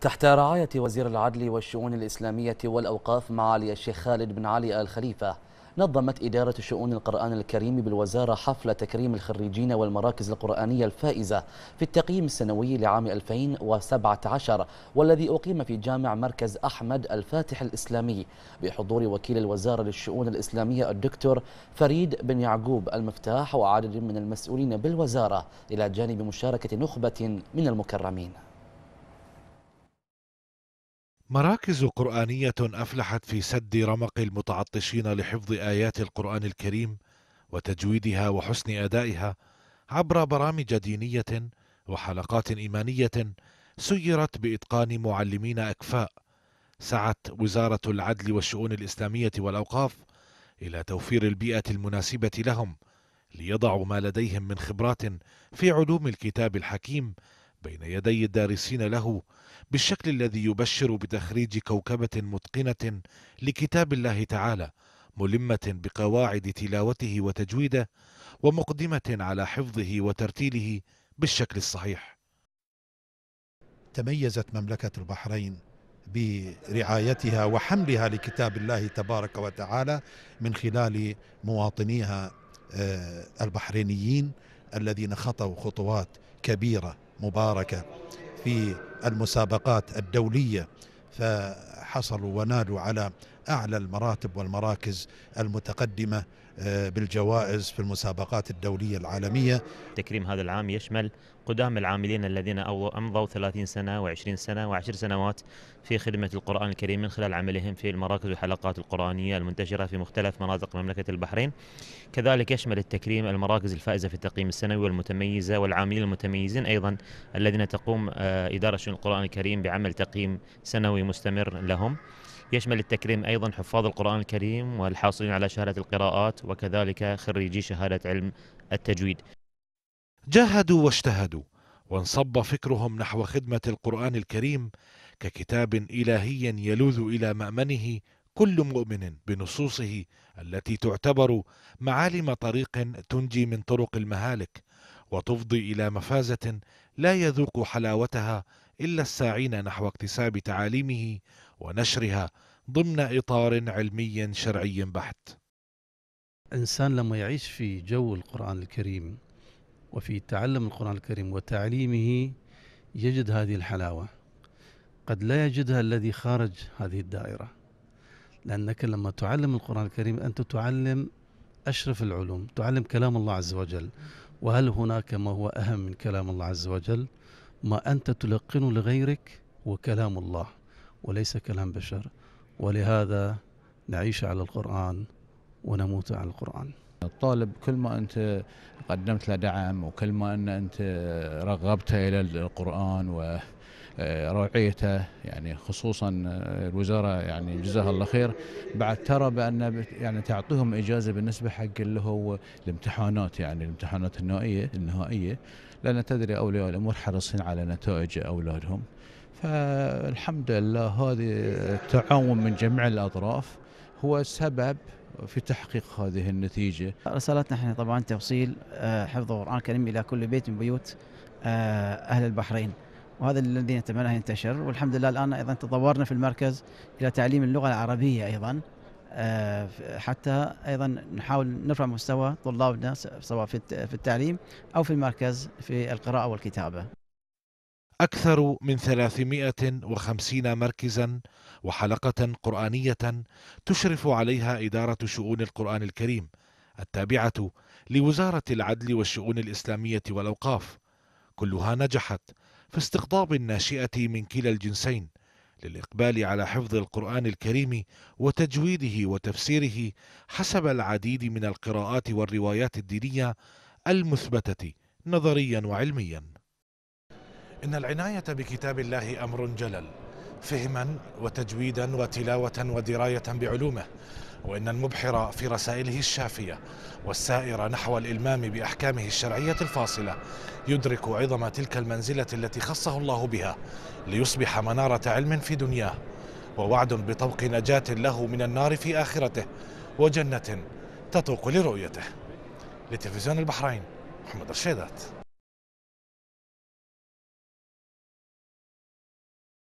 تحت رعاية وزير العدل والشؤون الإسلامية والأوقاف معالي الشيخ خالد بن علي آل خليفة نظمت إدارة شؤون القرآن الكريم بالوزارة حفل تكريم الخريجين والمراكز القرآنية الفائزة في التقييم السنوي لعام 2017 والذي أقيم في جامع مركز أحمد الفاتح الإسلامي بحضور وكيل الوزارة للشؤون الإسلامية الدكتور فريد بن يعقوب المفتاح وعدد من المسؤولين بالوزارة إلى جانب مشاركة نخبة من المكرمين مراكز قرآنية أفلحت في سد رمق المتعطشين لحفظ آيات القرآن الكريم وتجويدها وحسن أدائها عبر برامج دينية وحلقات إيمانية سيرت بإتقان معلمين أكفاء سعت وزارة العدل والشؤون الإسلامية والأوقاف إلى توفير البيئة المناسبة لهم ليضعوا ما لديهم من خبرات في علوم الكتاب الحكيم بين يدي الدارسين له بالشكل الذي يبشر بتخريج كوكبة متقنة لكتاب الله تعالى ملمة بقواعد تلاوته وتجويده ومقدمة على حفظه وترتيله بالشكل الصحيح. تميزت مملكة البحرين برعايتها وحملها لكتاب الله تبارك وتعالى من خلال مواطنيها آه، البحرينيين الذين خطوا خطوات كبيره مباركة في المسابقات الدولية فحصلوا ونالوا على أعلى المراتب والمراكز المتقدمة آه، بالجوائز في المسابقات الدولية العالمية تكريم هذا العام يشمل قدام العاملين الذين أمضوا 30 سنة و20 سنة و10 سنوات في خدمة القرآن الكريم من خلال عملهم في المراكز والحلقات القرآنية المنتشرة في مختلف مناطق مملكة البحرين كذلك يشمل التكريم المراكز الفائزة في التقييم السنوي والمتميزة والعاملين المتميزين أيضا الذين تقوم آه، إدارة شؤون القرآن الكريم بعمل تقييم سنوي مستمر لهم يشمل التكريم أيضا حفاظ القرآن الكريم والحاصلين على شهادة القراءات وكذلك خريجي شهادة علم التجويد جاهدوا واجتهدوا وانصب فكرهم نحو خدمة القرآن الكريم ككتاب إلهي يلوذ إلى مأمنه كل مؤمن بنصوصه التي تعتبر معالم طريق تنجي من طرق المهالك وتفضي الى مفازه لا يذوق حلاوتها الا الساعين نحو اكتساب تعاليمه ونشرها ضمن اطار علمي شرعي بحت. الانسان لما يعيش في جو القران الكريم وفي تعلم القران الكريم وتعليمه يجد هذه الحلاوه. قد لا يجدها الذي خارج هذه الدائره. لانك لما تعلم القران الكريم انت تعلم اشرف العلوم، تعلم كلام الله عز وجل وهل هناك ما هو أهم من كلام الله عز وجل ما أنت تلقن لغيرك وكلام الله وليس كلام بشر ولهذا نعيش على القرآن ونموت على القرآن الطالب كل ما أنت قدمت له دعم وكل ما أن أنت رغبت إلى القرآن و آه، رعيته يعني خصوصا آه، الوزاره يعني جزاها الله خير بعد ترى بان يعني تعطيهم اجازه بالنسبه حق اللي هو الامتحانات يعني الامتحانات النهائيه النهائيه لان تدري اولياء الامور حريصين على نتائج اولادهم فالحمد لله هذه التعاون من جميع الاطراف هو سبب في تحقيق هذه النتيجة رسالتنا احنا طبعا توصيل آه، حفظ القرآن الكريم إلى كل بيت من بيوت أهل البحرين وهذا الذي نتمناه ينتشر والحمد لله الان ايضا تطورنا في المركز الى تعليم اللغه العربيه ايضا آه، حتى ايضا نحاول نرفع مستوى طلابنا سواء في التعليم او في المركز في القراءه والكتابه. أكثر من 350 مركزا وحلقة قرآنية تشرف عليها إدارة شؤون القرآن الكريم التابعة لوزارة العدل والشؤون الإسلامية والأوقاف كلها نجحت في استقطاب الناشئة من كلا الجنسين للإقبال على حفظ القرآن الكريم وتجويده وتفسيره حسب العديد من القراءات والروايات الدينية المثبتة نظريا وعلميا إن العناية بكتاب الله أمر جلل فهما وتجويدا وتلاوة ودراية بعلومه وإن المبحر في رسائله الشافية والسائر نحو الإلمام بأحكامه الشرعية الفاصلة يدرك عظم تلك المنزلة التي خصه الله بها ليصبح منارة علم في دنياه ووعد بطوق نجاة له من النار في آخرته وجنة تطوق لرؤيته لتلفزيون البحرين محمد رشيدات